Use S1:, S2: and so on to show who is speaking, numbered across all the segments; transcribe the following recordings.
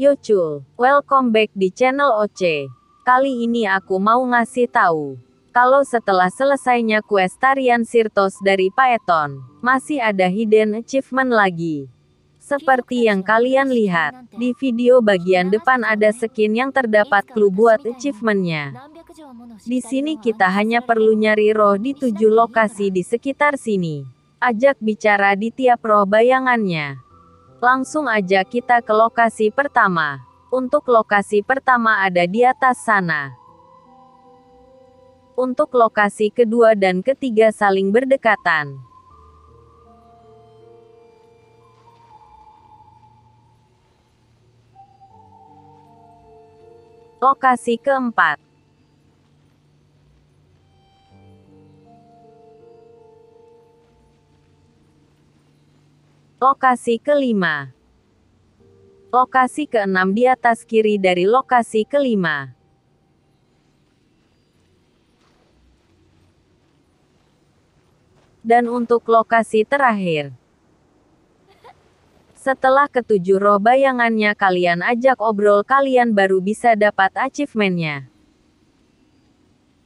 S1: Yocul, welcome back di channel OC. Kali ini aku mau ngasih tahu kalau setelah selesainya quest tarian Sirtos dari Paeton, masih ada hidden achievement lagi. Seperti yang kalian lihat, di video bagian depan ada skin yang terdapat clue buat achievementnya. Di sini kita hanya perlu nyari roh di tujuh lokasi di sekitar sini. Ajak bicara di tiap roh bayangannya. Langsung aja kita ke lokasi pertama. Untuk lokasi pertama ada di atas sana. Untuk lokasi kedua dan ketiga saling berdekatan. Lokasi keempat Lokasi kelima. Lokasi keenam di atas kiri dari lokasi kelima. Dan untuk lokasi terakhir. Setelah ketujuh roh bayangannya kalian ajak obrol kalian baru bisa dapat achievementnya.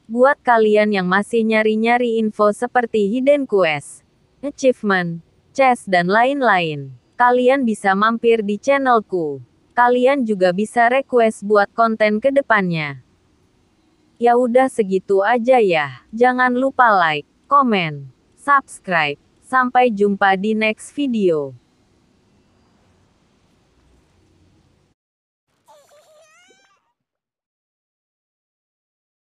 S1: Buat kalian yang masih nyari-nyari info seperti hidden quest, achievement, chess dan lain-lain. Kalian bisa mampir di channelku. Kalian juga bisa request buat konten ke depannya. Ya udah segitu aja ya. Jangan lupa like, komen, subscribe. Sampai jumpa di next video.